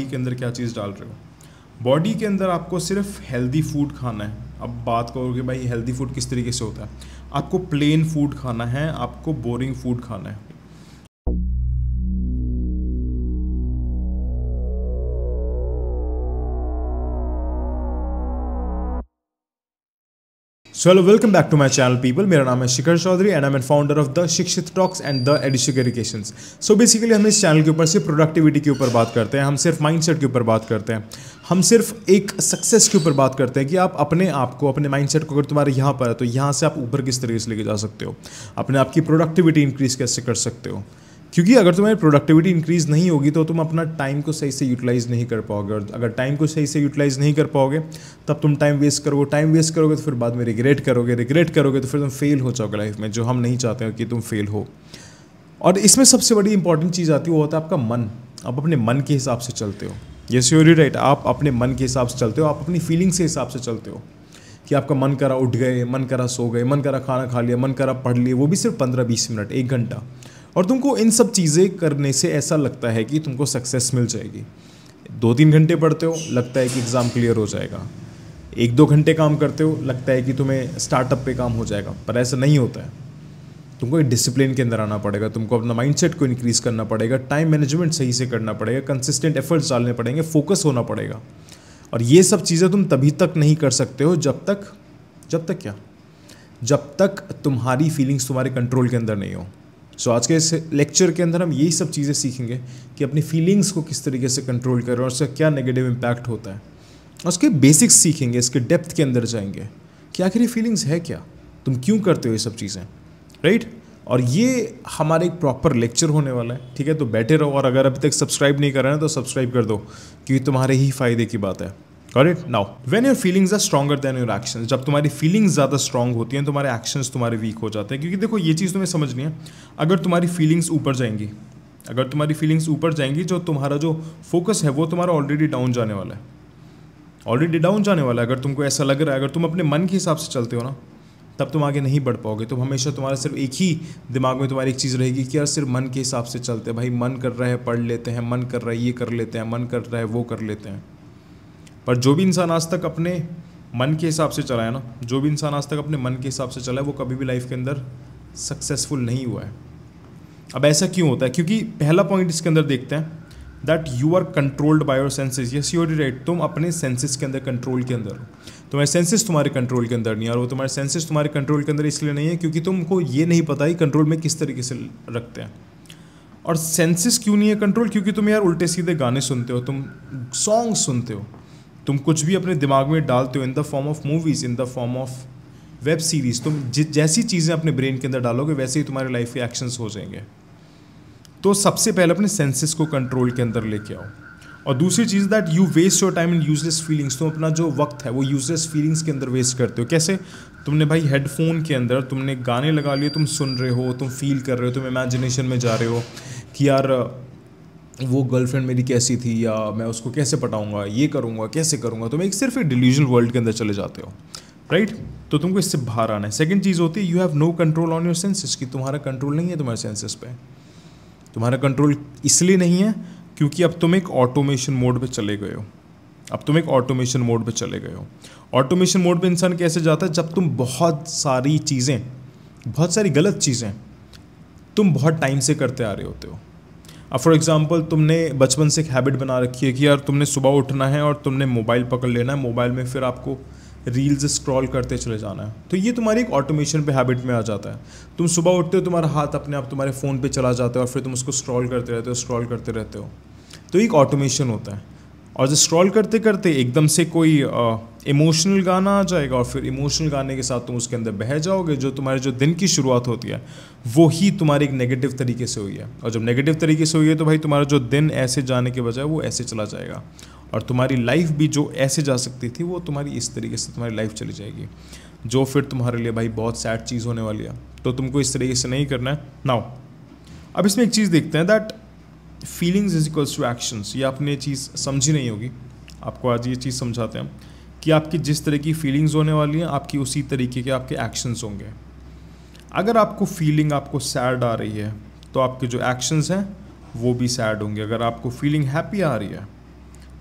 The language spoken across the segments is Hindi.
बॉडी के अंदर क्या चीज़ डाल रहे हो बॉडी के अंदर आपको सिर्फ हेल्दी फूड खाना है अब बात करोगे भाई हेल्दी फूड किस तरीके से होता है आपको प्लेन फूड खाना है आपको बोरिंग फूड खाना है so hello welcome back to my channel people मेरा नाम है Shikhar Chaudhary and I am founder of the Shikshit talks and the एडिशिक सो बेसिकली हम इस चैनल के ऊपर सिर्फ प्रोडक्टिविटी के ऊपर बात करते हैं हम सिर्फ माइंडसेट के ऊपर बात करते हैं हम सिर्फ एक सक्सेस के ऊपर बात करते हैं कि आप अपने आप को अपने माइंडसेट को अगर तुम्हारे यहाँ पर है तो यहाँ से आप ऊपर किस तरीके से लेके जा सकते हो अपने आपकी प्रोडक्टिविटी इंक्रीज कैसे कर सकते हो क्योंकि अगर तुम्हारी प्रोडक्टिविटी इंक्रीज़ नहीं होगी तो तुम अपना टाइम को सही से यूटिलाइज़ नहीं कर पाओगे और अगर टाइम को सही से यूटिलाइज़ नहीं कर पाओगे तब तुम टाइम वेस्ट करोगे टाइम वेस्ट करोगे तो फिर बाद में रिग्रेट करोगे रिग्रेट करोगे तो फिर तुम फेल हो जाओगे लाइफ में जो हम नहीं चाहते हो कि तुम फेल हो और इसमें सबसे बड़ी इंपॉर्टेंट चीज़ आती है वो होता है आपका मन आप अपने मन के हिसाब से चलते हो ये श्योरी राइट आप अपने मन के हिसाब से चलते हो आप अपनी फीलिंग्स के हिसाब से चलते हो कि आपका मन करा उठ गए मन करा सो गए मन करा खाना खा लिया मन करा पढ़ लिए वो भी सिर्फ पंद्रह बीस मिनट एक घंटा और तुमको इन सब चीज़ें करने से ऐसा लगता है कि तुमको सक्सेस मिल जाएगी दो तीन घंटे पढ़ते हो लगता है कि एग्ज़ाम क्लियर हो जाएगा एक दो घंटे काम करते हो लगता है कि तुम्हें स्टार्टअप पे काम हो जाएगा पर ऐसा नहीं होता है तुमको एक डिसिप्लिन के अंदर आना पड़ेगा तुमको अपना माइंडसेट को इंक्रीज़ करना पड़ेगा टाइम मैनेजमेंट सही से करना पड़ेगा कंसिस्टेंट एफर्ट्स डालने पड़ेंगे फोकस होना पड़ेगा और ये सब चीज़ें तुम तभी तक नहीं कर सकते हो जब तक जब तक क्या जब तक तुम्हारी फीलिंग्स तुम्हारे कंट्रोल के अंदर नहीं हो सो so, आज के इस लेक्चर के अंदर हम यही सब चीज़ें सीखेंगे कि अपनी फीलिंग्स को किस तरीके से कंट्रोल करें और उसका क्या नेगेटिव इम्पैक्ट होता है और उसके बेसिक्स सीखेंगे इसके डेप्थ के अंदर जाएंगे कि आखिर ये फीलिंग्स है क्या तुम क्यों करते हो ये सब चीज़ें राइट और ये हमारा एक प्रॉपर लेक्चर होने वाला है ठीक है तो बैठे रहो और अगर अभी तक सब्सक्राइब नहीं कर रहे हैं तो सब्सक्राइब कर दो क्योंकि तुम्हारे ही फ़ायदे की बात है got it now when your feelings are stronger than your action जब तुम्हारी फीलिंग्स ज़्यादा स्ट्रॉग होती हैं तुम्हारे एक्शन तुम्हारे वीक हो जाते हैं क्योंकि देखो ये चीज़ तुम्हें समझनी है अगर तुम्हारी फीलिंग्स ऊपर जाएंगी अगर तुम्हारी फीलिंग्स ऊपर जाएंगी जो तुम्हारा जो फोकस है वो तुम्हारा ऑलरेडी डाउन जाने वाला है ऑलरेडी डाउन जाने वाला है अगर तुमको ऐसा लग रहा है अगर तुम अपने मन के हिसाब से चलते हो ना तब तुम आगे नहीं बढ़ पाओगे तुम हमेशा तुम्हारा सिर्फ एक ही दिमाग में तुम्हारी एक चीज़ रहेगी कि यार सिर्फ मन के हिसाब से चलते हैं भाई मन कर रहा है पढ़ लेते हैं मन कर रहा है ये कर लेते हैं मन कर रहा है वो कर लेते हैं पर जो भी इंसान आज तक अपने मन के हिसाब से चला है ना जो भी इंसान आज तक अपने मन के हिसाब से चला है वो कभी भी लाइफ के अंदर सक्सेसफुल नहीं हुआ है अब ऐसा क्यों होता है क्योंकि पहला पॉइंट इसके अंदर देखते हैं that you are controlled by your senses yes you right तुम अपने सेंसेस के अंदर कंट्रोल के अंदर तुम्हारे सेंसेस तुम्हारे कंट्रोल के अंदर नहीं और वो तुम्हारे सेंसेस तुम्हारे कंट्रोल के अंदर इसलिए नहीं है क्योंकि तुमको ये नहीं पता ही कंट्रोल में किस तरीके से रखते हैं और सेंसेस क्यों नहीं है कंट्रोल क्योंकि तुम यार उल्टे सीधे गाने सुनते हो तुम सॉन्ग सुनते हो तुम कुछ भी अपने दिमाग में डालते हो in the form of movies in the form of web series तुम जैसी चीज़ें अपने ब्रेन के अंदर डालोगे वैसे ही तुम्हारे लाइफ के एक्शंस हो जाएंगे तो सबसे पहले अपने सेंसेस को कंट्रोल के अंदर लेके आओ और दूसरी चीज़ that you waste your time in useless feelings तुम अपना जो वक्त है वो यूजलेस फीलिंग्स के अंदर वेस्ट करते हो कैसे तुमने भाई हेडफोन के अंदर तुमने गाने लगा लिए तुम सुन रहे हो तुम फील कर रहे हो तुम इमेजिनेशन में जा रहे हो कि यार वो गर्लफ्रेंड मेरी कैसी थी या मैं उसको कैसे पटाऊंगा ये करूँगा कैसे करूँगा तो मैं एक सिर्फ एक डिलीजन वर्ल्ड के अंदर चले जाते हो राइट right? तो तुमको इससे बाहर आना है सेकंड चीज़ होती है you have no control on your senses कि तुम्हारा कंट्रोल नहीं है तुम्हारे सेंसेस पे तुम्हारा कंट्रोल इसलिए नहीं है क्योंकि अब तुम एक ऑटोमेशन मोड पर चले गए हो अब तुम एक ऑटोमेशन मोड पर चले गए हो ऑटोमेशन मोड पर इंसान कैसे जाता है जब तुम बहुत सारी चीज़ें बहुत सारी गलत चीज़ें तुम बहुत टाइम से करते आ रहे होते हो अब फॉर एग्ज़ाम्पल तुमने बचपन से एक हैबिट बना रखी है कि यार तुमने सुबह उठना है और तुमने मोबाइल पकड़ लेना है मोबाइल में फिर आपको रील्स स्क्रॉल करते चले जाना है तो ये तुम्हारी एक ऑटोमेशन पे हैबिट में आ जाता है तुम सुबह उठते हो तुम्हारा हाथ अपने आप तुम्हारे फ़ोन पे चला जाता है और फिर तुम उसको स्क्रॉल करते रहते हो स्क्रॉल करते रहते हो तो एक ऑटोमेशन होता है और जब स्क्रॉल करते करते एकदम से कोई इमोशनल गाना आ जाएगा और फिर इमोशनल गाने के साथ तुम उसके अंदर बह जाओगे जो तुम्हारे जो दिन की शुरुआत होती है वो ही तुम्हारी एक नेगेटिव तरीके से हुई है और जब नेगेटिव तरीके से हुई है तो भाई तुम्हारा जो दिन ऐसे जाने के बजाय वो ऐसे चला जाएगा और तुम्हारी लाइफ भी जो ऐसे जा सकती थी वो तुम्हारी इस तरीके से तुम्हारी लाइफ चली जाएगी जो फिर तुम्हारे लिए भाई बहुत सैड चीज़ होने वाली है तो तुमको इस तरीके से नहीं करना है नाउ अब इसमें एक चीज़ देखते हैं that feelings is equals to actions ये आपने ये चीज़ समझी नहीं होगी आपको आज ये चीज़ समझाते हैं कि आपकी जिस तरह की फीलिंग्स होने वाली हैं आपकी उसी तरीके के आपके एक्शंस होंगे अगर आपको फीलिंग आपको सैड आ रही है तो आपके जो एक्शंस हैं वो भी सैड होंगे अगर आपको फीलिंग हैप्पी आ रही है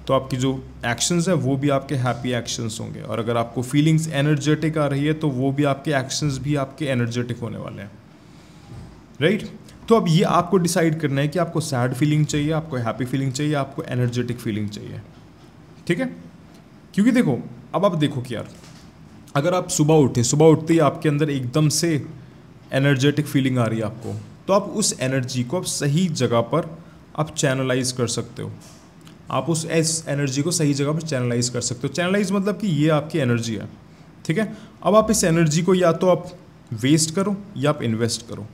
तो आपकी जो एक्शंस हैं वो भी आपके हैप्पी एक्शंस होंगे और अगर आपको फीलिंग्स एनर्जेटिक आ रही है तो वो भी आपके एक्शंस भी आपके एनर्जेटिक होने वाले हैं राइट right? तो अब ये आपको डिसाइड करना है कि आपको सैड फीलिंग चाहिए आपको हैप्पी फीलिंग चाहिए आपको एनर्जेटिक फीलिंग चाहिए ठीक है क्योंकि देखो अब आप देखो कि यार अगर आप सुबह उठे सुबह उठते ही आपके अंदर एकदम से एनर्जेटिक फीलिंग आ रही है आपको तो आप उस एनर्जी को आप सही जगह पर आप चैनलाइज कर सकते हो आप उस एस एनर्जी को सही जगह पर चैनलाइज कर सकते हो चैनलाइज मतलब कि ये आपकी एनर्जी है ठीक है अब आप इस एनर्जी को या तो आप वेस्ट करो या आप इन्वेस्ट करो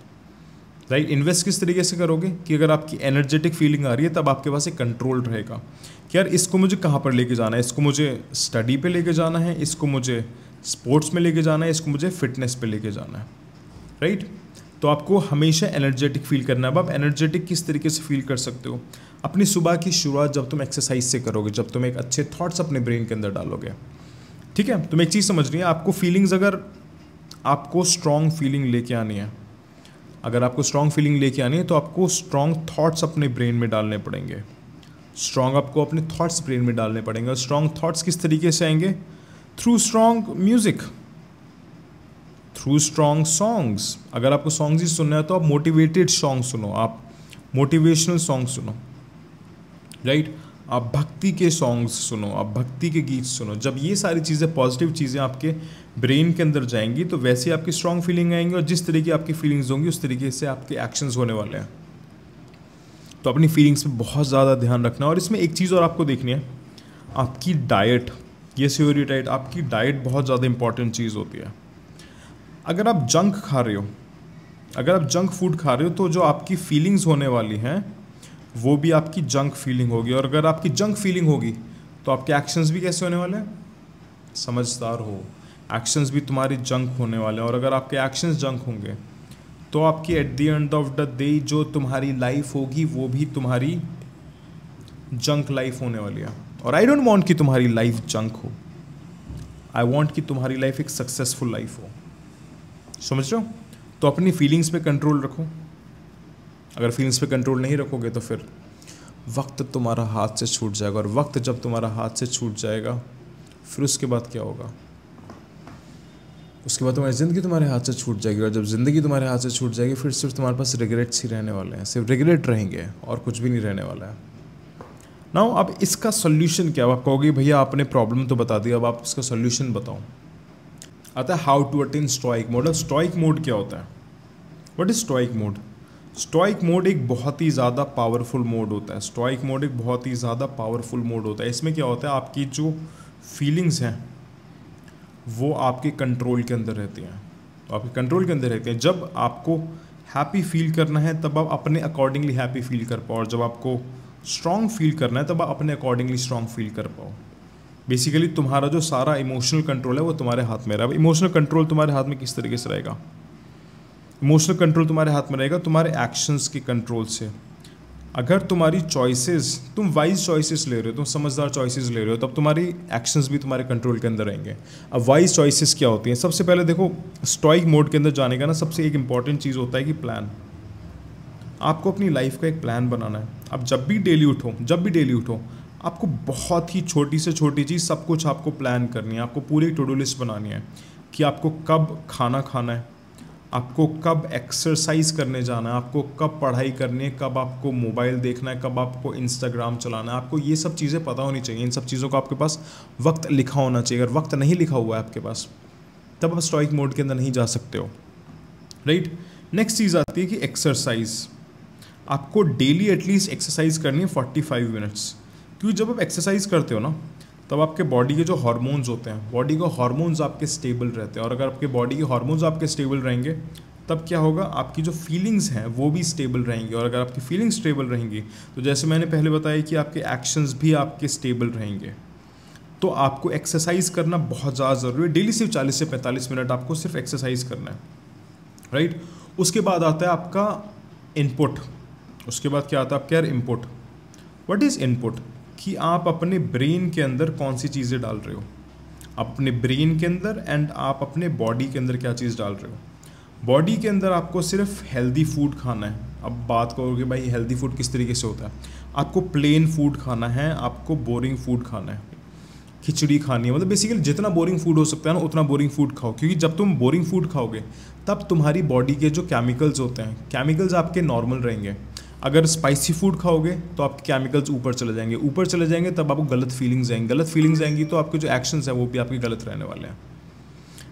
राइट right? इन्वेस्ट किस तरीके से करोगे कि अगर आपकी एनर्जेटिक फीलिंग आ रही है तब आपके पास एक कंट्रोल रहेगा कि यार इसको मुझे कहाँ पर लेके जाना है इसको मुझे स्टडी पे लेके जाना है इसको मुझे स्पोर्ट्स में लेके जाना है इसको मुझे फिटनेस पे लेके जाना है राइट right? तो आपको हमेशा एनर्जेटिक फील करना है अब आप एनर्जेटिक किस तरीके से फील कर सकते हो अपनी सुबह की शुरुआत जब तुम एक्सरसाइज से करोगे जब तुम एक अच्छे थाट्स अपने ब्रेन के अंदर डालोगे ठीक है तुम एक चीज़ समझ रही है आपको फीलिंग्स अगर आपको स्ट्रॉन्ग फीलिंग लेके आनी है अगर आपको स्ट्रांग फीलिंग लेके आनी है तो आपको स्ट्रांग थाट्स अपने ब्रेन में डालने पड़ेंगे स्ट्रांग आपको अपने थाट्स ब्रेन में डालने पड़ेंगे और स्ट्रांग थाट्स किस तरीके से आएंगे through strong music through strong songs अगर आपको सॉन्ग्स ही सुनना है तो आप मोटिवेटेड सॉन्ग सुनो आप मोटिवेशनल सॉन्ग सुनो राइट right? आप भक्ति के सॉन्ग्स सुनो आप भक्ति के गीत सुनो जब ये सारी चीज़ें पॉजिटिव चीज़ें आपके ब्रेन के अंदर जाएंगी तो वैसे आपकी स्ट्रॉन्ग फीलिंग आएंगी और जिस तरीके आपकी फीलिंग्स होंगी उस तरीके से आपके एक्शंस होने वाले हैं तो अपनी फीलिंग्स पर बहुत ज़्यादा ध्यान रखना और इसमें एक चीज़ और आपको देखनी है आपकी डाइट ये सियोरी डाइट आपकी डाइट बहुत ज़्यादा इंपॉर्टेंट चीज़ होती है अगर आप जंक खा रहे हो अगर आप जंक फूड खा रहे हो तो जो आपकी फीलिंग्स होने वाली हैं वो भी आपकी जंक फीलिंग होगी और अगर आपकी जंक फीलिंग होगी तो आपके एक्शंस भी कैसे होने वाले हैं समझदार हो एक्शंस भी तुम्हारी जंक होने वाले हैं और अगर आपके एक्शंस जंक होंगे तो आपकी at the end of the day जो तुम्हारी लाइफ होगी वो भी तुम्हारी जंक लाइफ होने वाली है और आई डोंट वॉन्ट कि तुम्हारी लाइफ जंक हो आई वॉन्ट कि तुम्हारी लाइफ एक सक्सेसफुल लाइफ हो समझ रहे हो तो अपनी फीलिंग्स पे कंट्रोल रखो अगर फीलिंग्स पे कंट्रोल नहीं रखोगे तो फिर वक्त तुम्हारा हाथ से छूट जाएगा और वक्त जब तुम्हारा हाथ से छूट जाएगा फिर उसके बाद क्या होगा उसके बाद तुम्हारी ज़िंदगी तुम्हारे हाथ से छूट जाएगी और जब ज़िंदगी तुम्हारे हाथ से छूट जाएगी फिर सिर्फ तुम्हारे पास रिगरेट्स ही रहने वाले हैं सिर्फ रिगरेट रहेंगे और कुछ भी नहीं रहने वाला है ना अब इसका सोल्यूशन क्या आप कहोगे भैया आपने प्रॉब्लम तो बता दी अब आप इसका सोल्यूशन बताओ आता है how to attain strike mode अब स्ट्राइक मोड क्या होता है what is strike mode stoic mode एक बहुत ही ज़्यादा पावरफुल मोड होता है स्टॉइक मोड एक बहुत ही ज़्यादा पावरफुल मोड होता है इसमें क्या होता है आपकी जो फीलिंग्स हैं वो आपके कंट्रोल के अंदर रहती हैं तो आपके कंट्रोल के अंदर रहते हैं जब आपको हैप्पी फील करना है तब आप अपने अकॉर्डिंगली हैप्पी फील कर पाओ और जब आपको स्ट्रॉन्ग फील करना है तब आप अपने अकॉर्डिंगली स्ट्रॉन्ग फील कर पाओ बेसिकली तुम्हारा जो सारा इमोशनल कंट्रोल है वो तुम्हारे हाथ में रहा इमोशनल कंट्रोल तुम्हारे हाथ में किस तरीके से रहेगा इमोशनल कंट्रोल तुम्हारे हाथ में रहेगा तुम्हारे एक्शंस के कंट्रोल से अगर तुम्हारी चॉइसेस तुम वाइज चॉइसेस ले रहे हो तुम समझदार चॉइसेस ले रहे हो तब तुम्हारी एक्शंस भी तुम्हारे कंट्रोल के अंदर रहेंगे अब वाइज चॉइसेस क्या होती हैं सबसे पहले देखो स्टॉइक मोड के अंदर जाने का ना सबसे एक इंपॉर्टेंट चीज़ होता है कि प्लान आपको अपनी लाइफ का एक प्लान बनाना है आप जब भी डेली उठो जब भी डेली उठो आपको बहुत ही छोटी से छोटी चीज़ सब कुछ आपको प्लान करनी है आपको पूरी टू डू लिस्ट बनानी है कि आपको कब खाना खाना है आपको कब एक्सरसाइज करने जाना है आपको कब पढ़ाई करनी है कब आपको मोबाइल देखना है कब आपको इंस्टाग्राम चलाना है आपको ये सब चीज़ें पता होनी चाहिए इन सब चीज़ों का आपके पास वक्त लिखा होना चाहिए अगर वक्त नहीं लिखा हुआ है आपके पास तब आप स्टॉइक मोड के अंदर नहीं जा सकते हो राइट नेक्स्ट चीज़ आती है कि एक्सरसाइज आपको डेली एटलीस्ट एक्सरसाइज करनी है फोर्टी फाइव मिनट्स क्योंकि जब आप एक्सरसाइज करते हो ना तब आपके बॉडी के जो हार्मोन्स होते हैं बॉडी के हार्मोन्स आपके स्टेबल रहते हैं और अगर आपके बॉडी के हार्मोन्स आपके स्टेबल रहेंगे तब क्या होगा आपकी जो फीलिंग्स हैं वो भी स्टेबल रहेंगी और अगर आपकी फीलिंग्स स्टेबल रहेंगी तो जैसे मैंने पहले बताया कि आपके एक्शंस भी आपके स्टेबल रहेंगे तो आपको एक्सरसाइज करना बहुत ज़्यादा ज़रूरी है डेली सिर्फ चालीस से पैंतालीस मिनट आपको सिर्फ एक्सरसाइज करना है राइट उसके बाद आता है आपका इनपुट उसके बाद क्या आता है आपके यार इनपुट वट इज़ इनपुट कि आप अपने ब्रेन के अंदर कौन सी चीज़ें डाल रहे हो अपने ब्रेन के अंदर एंड आप अपने बॉडी के अंदर क्या चीज़ डाल रहे हो बॉडी के अंदर आपको सिर्फ हेल्दी फूड खाना है अब बात करोगे भाई हेल्दी फूड किस तरीके से होता है आपको प्लेन फूड खाना है आपको बोरिंग फूड खाना है खिचड़ी खानी है मतलब बेसिकली जितना बोरिंग फूड हो सकता है ना उतना बोरिंग फूड खाओ क्योंकि जब तुम बोरिंग फूड खाओगे तब तुम्हारी बॉडी के जो केमिकल्स होते हैं केमिकल्स आपके नॉर्मल रहेंगे अगर स्पाइसी फूड खाओगे तो आपके केमिकल्स ऊपर चले जाएंगे ऊपर चले जाएंगे तब आपको गलत फीलिंग्स आएंगी गलत फीलिंग्स आएंगी तो आपके जो एक्शंस हैं वो भी आपके गलत रहने वाले हैं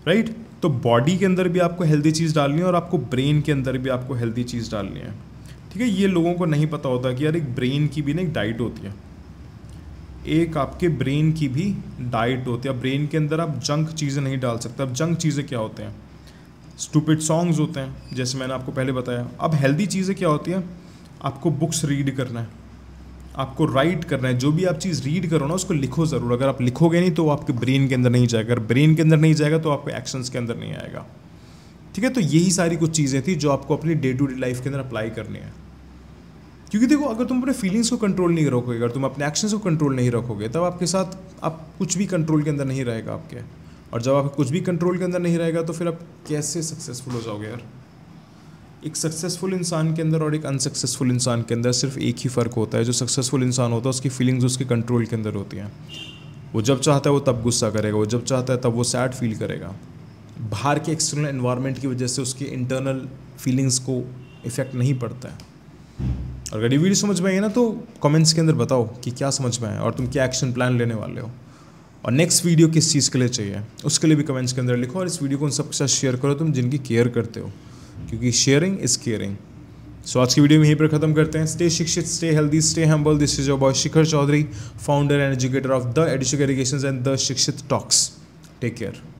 राइट right? तो बॉडी के अंदर भी आपको हेल्दी चीज़ डालनी है और आपको ब्रेन के अंदर भी आपको हेल्दी चीज़ डालनी है ठीक है ये लोगों को नहीं पता होता कि यार एक ब्रेन की भी ना एक डाइट होती है एक आपके ब्रेन की भी डाइट होती है ब्रेन के अंदर आप जंक चीज़ें नहीं डाल सकते अब जंक चीज़ें क्या होते हैं स्टूपिड सॉन्ग्स होते हैं जैसे मैंने आपको पहले बताया अब हेल्दी चीज़ें क्या होती हैं आपको बुक्स रीड करना है आपको राइट करना है जो भी आप चीज़ रीड करो ना उसको लिखो ज़रूर अगर आप लिखोगे नहीं तो आपके ब्रेन के अंदर नहीं जाएगा अगर ब्रेन के अंदर नहीं जाएगा तो आपके एक्शंस के अंदर नहीं आएगा ठीक है तो यही सारी कुछ चीज़ें थी जो आपको अपनी डे टू डे लाइफ के अंदर अप्लाई करनी है क्योंकि देखो अगर तुम अपने फीलिंग्स को कंट्रोल नहीं रखोगे अगर तुम अपने एक्शंस को कंट्रोल नहीं रखोगे तब आपके साथ आप कुछ भी कंट्रोल के अंदर नहीं रहेगा आपके और जब आप कुछ भी कंट्रोल के अंदर नहीं रहेगा तो फिर आप कैसे सक्सेसफुल हो जाओगे यार एक सक्सेसफुल इंसान के अंदर और एक अनसक्सेसफुल इंसान के अंदर सिर्फ एक ही फ़र्क होता है जो सक्सेसफुल इंसान होता है उसकी फीलिंग्स उसके कंट्रोल के अंदर होती हैं वो जब चाहता है वो तब गुस्सा करेगा वो जब चाहता है तब वो सैड फील करेगा बाहर के एक्सटर्नल इन्वायरमेंट की वजह से उसकी इंटरनल फीलिंग्स को इफ़ेक्ट नहीं पड़ता है और अगर ये वीडियो समझ में आई ना तो कमेंट्स के अंदर बताओ कि क्या समझ में आए और तुम क्या एक्शन प्लान लेने वाले हो और नेक्स्ट वीडियो किस चीज़ के लिए चाहिए उसके लिए भी कमेंट्स के अंदर लिखो और इस वीडियो को उन सबके साथ शेयर करो तुम जिनकी केयर करते हो क्योंकि शेयरिंग इज केयरिंग सो आज की वीडियो में यहीं पर खत्म करते हैं स्टे शिक्षित stay healthy stay humble this is your boy Shikhar Chaudhary founder and educator of the education and the Shikshit talks take care